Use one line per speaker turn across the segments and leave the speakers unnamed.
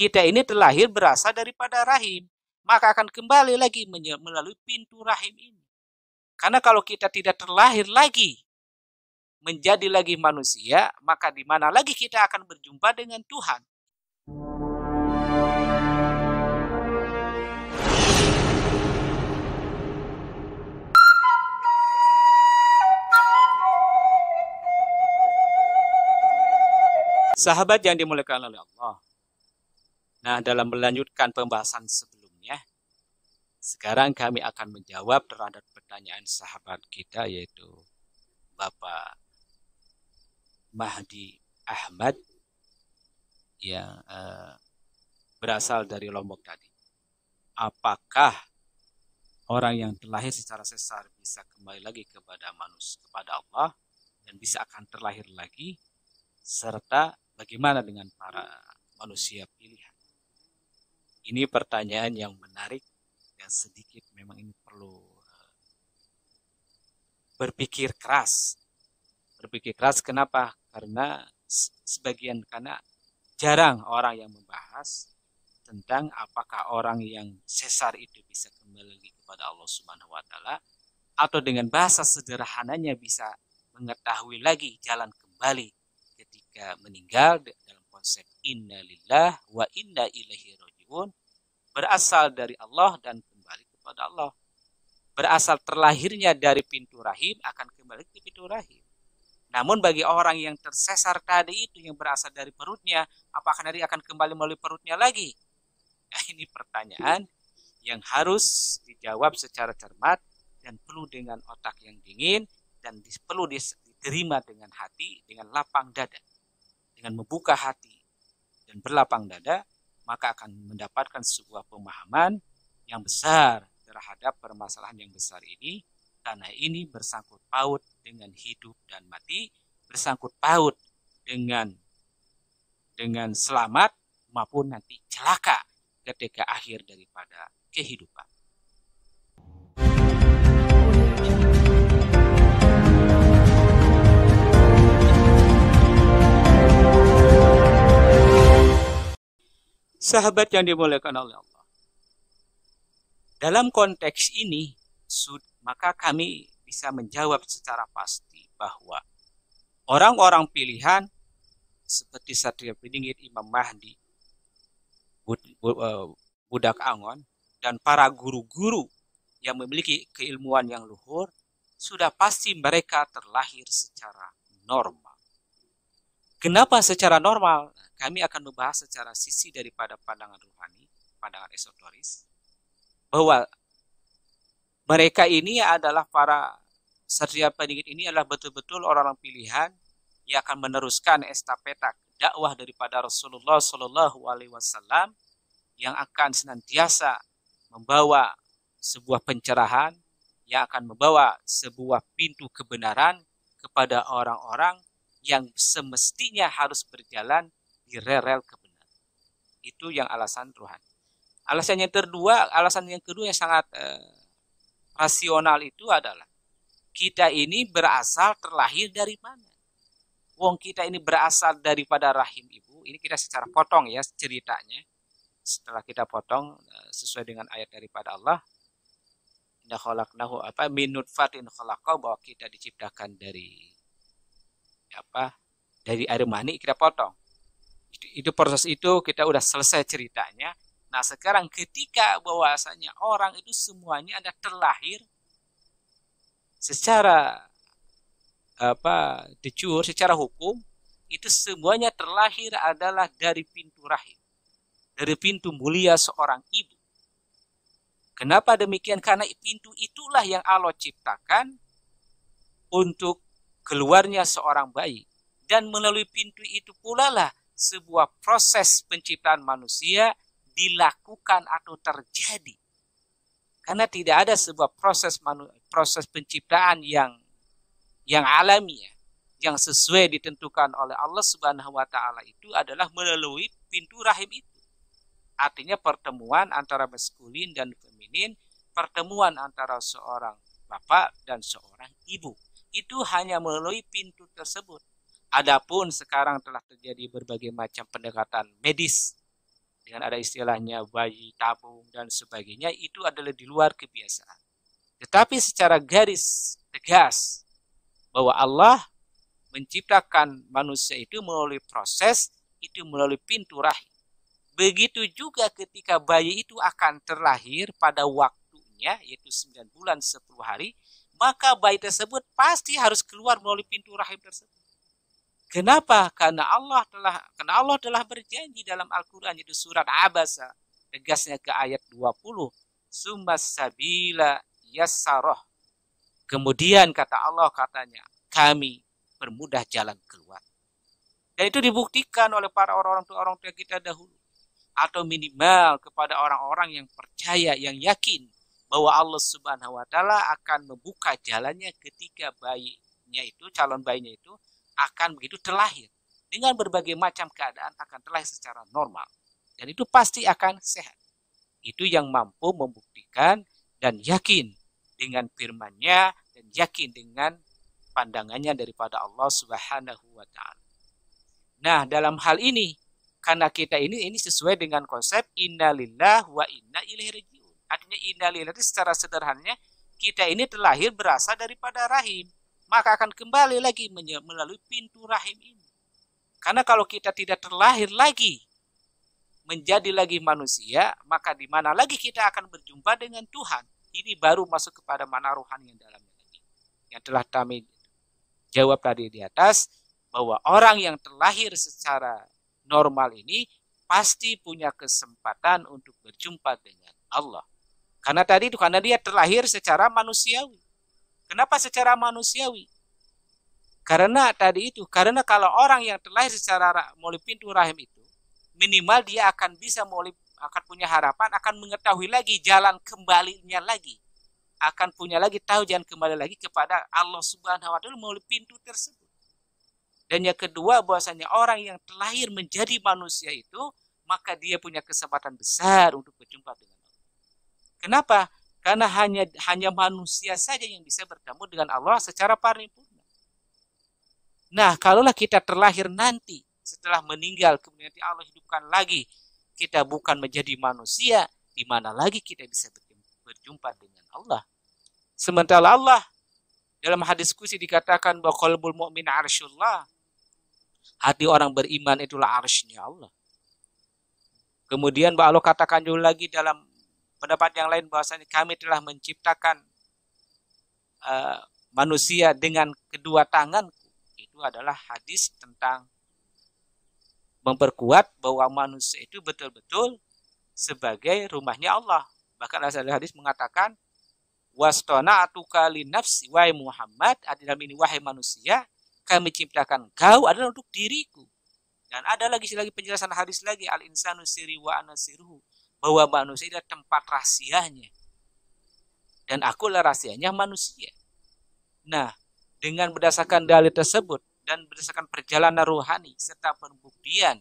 kita ini terlahir berasal daripada rahim, maka akan kembali lagi melalui pintu rahim ini. Karena kalau kita tidak terlahir lagi menjadi lagi manusia, maka di mana lagi kita akan berjumpa dengan Tuhan. Sahabat yang dimuliakan oleh Allah, Nah, dalam melanjutkan pembahasan sebelumnya, sekarang kami akan menjawab terhadap pertanyaan sahabat kita yaitu Bapak Mahdi Ahmad yang eh, berasal dari Lombok tadi. Apakah orang yang terlahir secara sesar bisa kembali lagi kepada manusia, kepada Allah dan bisa akan terlahir lagi serta bagaimana dengan para manusia pilihan? Ini pertanyaan yang menarik dan sedikit memang ini perlu eh, berpikir keras. Berpikir keras kenapa? Karena sebagian karena jarang orang yang membahas tentang apakah orang yang sesar itu bisa kembali lagi kepada Allah Subhanahu wa taala atau dengan bahasa sederhananya bisa mengetahui lagi jalan kembali ketika meninggal dalam konsep inna lillah wa inna ilaihi pun berasal dari Allah dan kembali kepada Allah. Berasal terlahirnya dari pintu rahim akan kembali ke pintu rahim. Namun bagi orang yang tersesar tadi itu yang berasal dari perutnya, apakah nanti akan kembali melalui perutnya lagi? Nah, ini pertanyaan yang harus dijawab secara cermat dan perlu dengan otak yang dingin dan perlu diterima dengan hati, dengan lapang dada, dengan membuka hati dan berlapang dada maka akan mendapatkan sebuah pemahaman yang besar terhadap permasalahan yang besar ini karena ini bersangkut paut dengan hidup dan mati, bersangkut paut dengan dengan selamat maupun nanti celaka ketika akhir daripada kehidupan. sahabat yang dimuliakan oleh Allah. Dalam konteks ini, maka kami bisa menjawab secara pasti bahwa orang-orang pilihan seperti Satria Piningit, Imam Mahdi, eh, Budak Angon, dan para guru-guru yang memiliki keilmuan yang luhur, sudah pasti mereka terlahir secara normal. Kenapa secara normal? Kami akan membahas secara sisi daripada pandangan rohani, pandangan esoteris, bahwa mereka ini adalah para satria peningit ini adalah betul-betul orang-orang pilihan yang akan meneruskan estafeta dakwah daripada Rasulullah Shallallahu Alaihi Wasallam yang akan senantiasa membawa sebuah pencerahan yang akan membawa sebuah pintu kebenaran kepada orang-orang yang semestinya harus berjalan di rel-rel kebenaran. Itu yang alasan rohani. Alasan yang kedua, alasan yang kedua yang sangat eh, rasional itu adalah kita ini berasal terlahir dari mana? Wong kita ini berasal daripada rahim ibu. Ini kita secara potong ya ceritanya. Setelah kita potong eh, sesuai dengan ayat daripada Allah, Nah apa minut fatin bahwa kita diciptakan dari apa dari air mani kita potong. Itu, itu proses itu kita udah selesai ceritanya. Nah sekarang ketika bahwasanya orang itu semuanya ada terlahir secara apa dicur secara hukum itu semuanya terlahir adalah dari pintu rahim dari pintu mulia seorang ibu kenapa demikian karena pintu itulah yang Allah ciptakan untuk keluarnya seorang bayi. Dan melalui pintu itu pula lah sebuah proses penciptaan manusia dilakukan atau terjadi. Karena tidak ada sebuah proses manu, proses penciptaan yang yang alami ya, yang sesuai ditentukan oleh Allah Subhanahu wa taala itu adalah melalui pintu rahim itu. Artinya pertemuan antara maskulin dan feminin, pertemuan antara seorang bapak dan seorang ibu itu hanya melalui pintu tersebut. Adapun sekarang telah terjadi berbagai macam pendekatan medis dengan ada istilahnya bayi tabung dan sebagainya itu adalah di luar kebiasaan. Tetapi secara garis tegas bahwa Allah menciptakan manusia itu melalui proses itu melalui pintu rahim. Begitu juga ketika bayi itu akan terlahir pada waktunya yaitu 9 bulan 10 hari maka bayi tersebut pasti harus keluar melalui pintu rahim tersebut. Kenapa? Karena Allah telah karena Allah telah berjanji dalam Al-Qur'an yaitu surat Abasa, tegasnya ke ayat 20, sumas sabila Kemudian kata Allah katanya, kami permudah jalan keluar. Dan itu dibuktikan oleh para orang-orang tua orang tua kita dahulu atau minimal kepada orang-orang yang percaya, yang yakin bahwa Allah Subhanahu wa taala akan membuka jalannya ketika bayinya itu calon bayinya itu akan begitu terlahir dengan berbagai macam keadaan akan terlahir secara normal dan itu pasti akan sehat. Itu yang mampu membuktikan dan yakin dengan firman-Nya dan yakin dengan pandangannya daripada Allah Subhanahu wa taala. Nah, dalam hal ini karena kita ini ini sesuai dengan konsep lillah wa inna ilaihi Artinya itu secara sederhananya kita ini terlahir berasal daripada rahim. Maka akan kembali lagi melalui pintu rahim ini. Karena kalau kita tidak terlahir lagi menjadi lagi manusia, maka di mana lagi kita akan berjumpa dengan Tuhan. Ini baru masuk kepada mana rohani yang dalam lagi. Yang telah kami jawab tadi di atas, bahwa orang yang terlahir secara normal ini pasti punya kesempatan untuk berjumpa dengan Allah. Karena tadi itu karena dia terlahir secara manusiawi. Kenapa secara manusiawi? Karena tadi itu, karena kalau orang yang terlahir secara melalui pintu rahim itu, minimal dia akan bisa melalui akan punya harapan, akan mengetahui lagi jalan kembalinya lagi. Akan punya lagi tahu jalan kembali lagi kepada Allah Subhanahu wa taala melalui pintu tersebut. Dan yang kedua bahwasanya orang yang terlahir menjadi manusia itu maka dia punya kesempatan besar untuk berjumpa dengan Kenapa? Karena hanya hanya manusia saja yang bisa bertemu dengan Allah secara paripurna. Nah, kalaulah kita terlahir nanti setelah meninggal kemudian nanti Allah hidupkan lagi, kita bukan menjadi manusia, di mana lagi kita bisa berjumpa dengan Allah? Sementara Allah dalam hadis kursi dikatakan bahwa qalbul mu'min arsyullah. Hati orang beriman itulah arsynya Allah. Kemudian Allah katakan juga lagi dalam pendapat yang lain bahwasanya kami telah menciptakan uh, manusia dengan kedua tanganku itu adalah hadis tentang memperkuat bahwa manusia itu betul-betul sebagai rumahnya Allah. Bahkan asal hadis mengatakan wastona kali nafsi wahai Muhammad dalam ini wahai manusia kami ciptakan kau adalah untuk diriku. Dan ada lagi lagi penjelasan hadis lagi al insanu siri wa anasiruhu bahwa manusia adalah tempat rahasianya. Dan aku akulah rahasianya manusia. Nah, dengan berdasarkan dalil tersebut dan berdasarkan perjalanan rohani serta pembuktian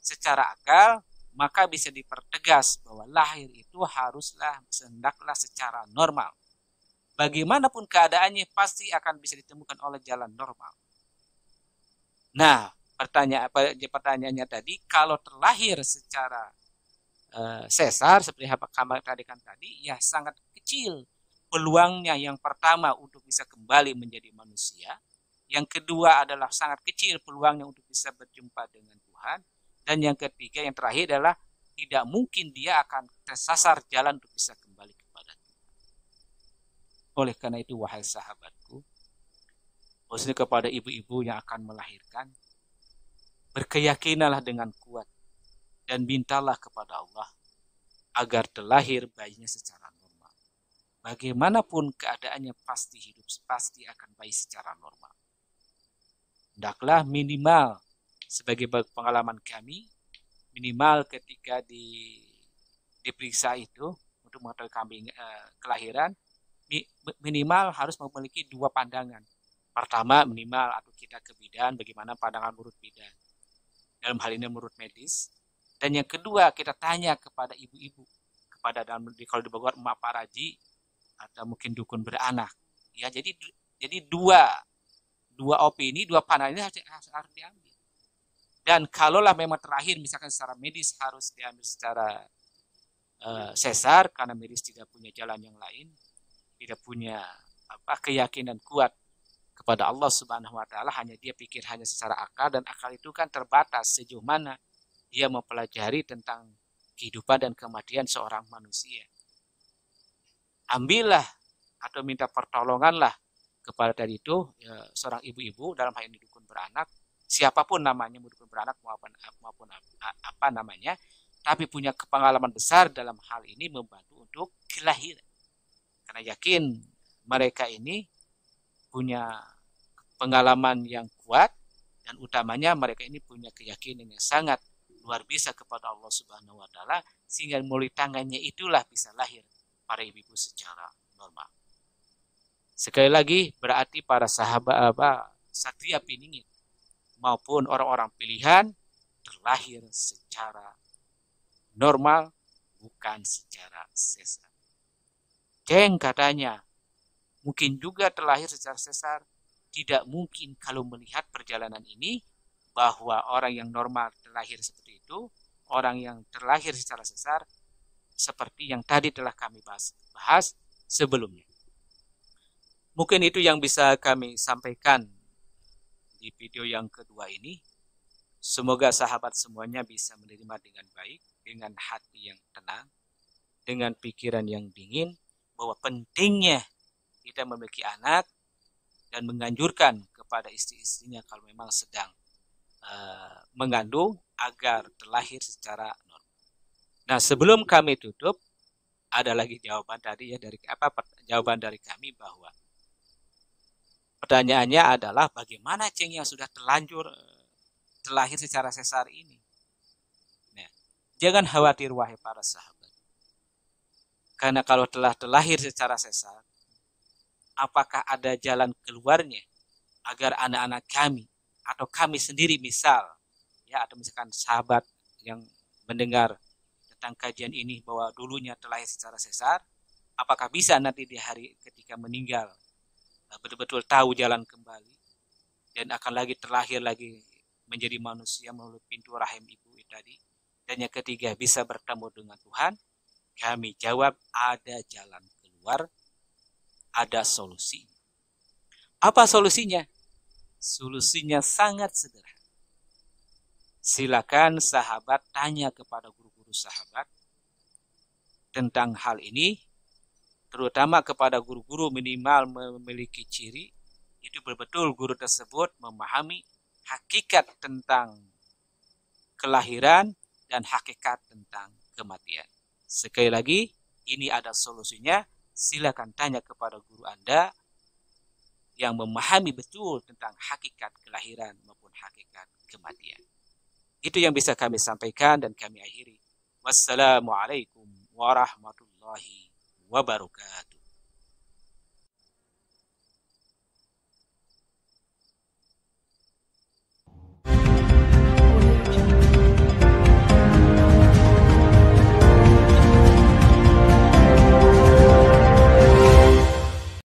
secara akal, maka bisa dipertegas bahwa lahir itu haruslah sendaklah secara normal. Bagaimanapun keadaannya pasti akan bisa ditemukan oleh jalan normal. Nah, pertanyaan pertanyaannya tadi kalau terlahir secara Eh, sesar seperti Kamal katakan tadi ya sangat kecil peluangnya yang pertama untuk bisa kembali menjadi manusia yang kedua adalah sangat kecil peluangnya untuk bisa berjumpa dengan Tuhan dan yang ketiga yang terakhir adalah tidak mungkin dia akan tersasar jalan untuk bisa kembali kepada Tuhan. Oleh karena itu wahai sahabatku, khususnya kepada ibu-ibu yang akan melahirkan, berkeyakinanlah dengan kuat dan mintalah kepada Allah agar terlahir bayinya secara normal. Bagaimanapun keadaannya pasti hidup, pasti akan bayi secara normal. Hendaklah minimal sebagai pengalaman kami, minimal ketika di diperiksa itu untuk mengetahui kambing eh, kelahiran, minimal harus memiliki dua pandangan. Pertama minimal atau kita ke bidan, bagaimana pandangan menurut bidan. Dalam hal ini menurut medis, dan yang kedua kita tanya kepada ibu-ibu, kepada dalam kalau di Bogor emak paraji atau mungkin dukun beranak. Ya, jadi jadi dua dua opini, dua pandangan ini harus, harus, harus diambil. Dan kalaulah memang terakhir misalkan secara medis harus diambil secara uh, sesar karena medis tidak punya jalan yang lain, tidak punya apa keyakinan kuat kepada Allah Subhanahu wa taala hanya dia pikir hanya secara akal dan akal itu kan terbatas sejauh mana dia mempelajari tentang kehidupan dan kematian seorang manusia. Ambillah atau minta pertolonganlah kepada dari itu ya, seorang ibu-ibu dalam hal ini dukun beranak, siapapun namanya dukun beranak maupun maupun apa namanya, tapi punya pengalaman besar dalam hal ini membantu untuk kelahiran. Karena yakin mereka ini punya pengalaman yang kuat dan utamanya mereka ini punya keyakinan yang sangat luar biasa kepada Allah Subhanahu wa taala sehingga melalui tangannya itulah bisa lahir para ibu, -ibu secara normal. Sekali lagi berarti para sahabat apa satria piningin maupun orang-orang pilihan terlahir secara normal bukan secara sesar. Ceng katanya, mungkin juga terlahir secara sesar, tidak mungkin kalau melihat perjalanan ini bahwa orang yang normal terlahir seperti itu, orang yang terlahir secara sesar seperti yang tadi telah kami bahas, bahas sebelumnya. Mungkin itu yang bisa kami sampaikan di video yang kedua ini. Semoga sahabat semuanya bisa menerima dengan baik, dengan hati yang tenang, dengan pikiran yang dingin, bahwa pentingnya kita memiliki anak dan menganjurkan kepada istri-istrinya kalau memang sedang Eh, mengandung agar terlahir secara normal. Nah, sebelum kami tutup, ada lagi jawaban tadi ya dari apa jawaban dari kami bahwa pertanyaannya adalah bagaimana ceng yang sudah terlanjur eh, terlahir secara sesar ini. Nah, jangan khawatir wahai para sahabat. Karena kalau telah terlahir secara sesar, apakah ada jalan keluarnya agar anak-anak kami atau kami sendiri misal ya atau misalkan sahabat yang mendengar tentang kajian ini bahwa dulunya terlahir secara sesar apakah bisa nanti di hari ketika meninggal eh, betul-betul tahu jalan kembali dan akan lagi terlahir lagi menjadi manusia melalui pintu rahim ibu itu tadi dan yang ketiga bisa bertemu dengan Tuhan kami jawab ada jalan keluar ada solusi apa solusinya Solusinya sangat sederhana. Silakan sahabat tanya kepada guru-guru sahabat tentang hal ini, terutama kepada guru-guru minimal memiliki ciri itu betul guru tersebut memahami hakikat tentang kelahiran dan hakikat tentang kematian. Sekali lagi, ini ada solusinya. Silakan tanya kepada guru Anda yang memahami betul tentang hakikat kelahiran maupun hakikat kematian. Itu yang bisa kami sampaikan dan kami akhiri. Wassalamualaikum warahmatullahi wabarakatuh.